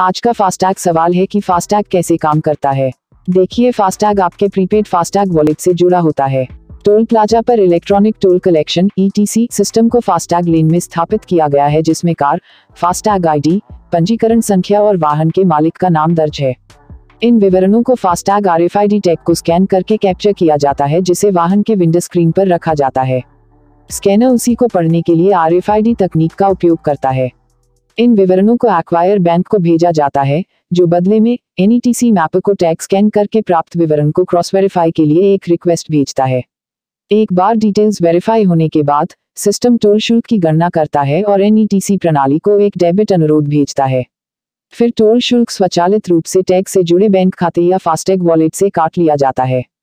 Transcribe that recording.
आज का फास्टैग सवाल है कि फास्टैग कैसे काम करता है देखिए फास्टैग आपके प्रीपेड फास्टैग वॉलेट से जुड़ा होता है टोल प्लाजा पर electronic toll collection ETC e system को फास्टैग लेन में स्थापित किया गया है जिसमें कार फास्टैग आईडी पंजीकरण संख्या और वाहन के मालिक का नाम दर्ज है इन विवरणों को फास्टैग आर एफ टैग को स्कैन करके कैप्चर किया जाता है जिसे वाहन के विंडो स्क्रीन पर रखा जाता है स्कैनर उसी को पढ़ने के लिए आर तकनीक का उपयोग करता है इन विवरणों को एक्वायर बैंक को भेजा जाता है जो बदले में एनईटीसी मैप e को टैग स्कैन करके प्राप्त विवरण को क्रॉस वेरीफाई के लिए एक रिक्वेस्ट भेजता है एक बार डिटेल्स वेरीफाई होने के बाद सिस्टम टोल शुल्क की गणना करता है और एनईटीसी e प्रणाली को एक डेबिट अनुरोध भेजता है फिर टोल शुल्क स्वचालित रूप से टैग से जुड़े बैंक खाते या फास्टैग वॉलेट से काट लिया जाता है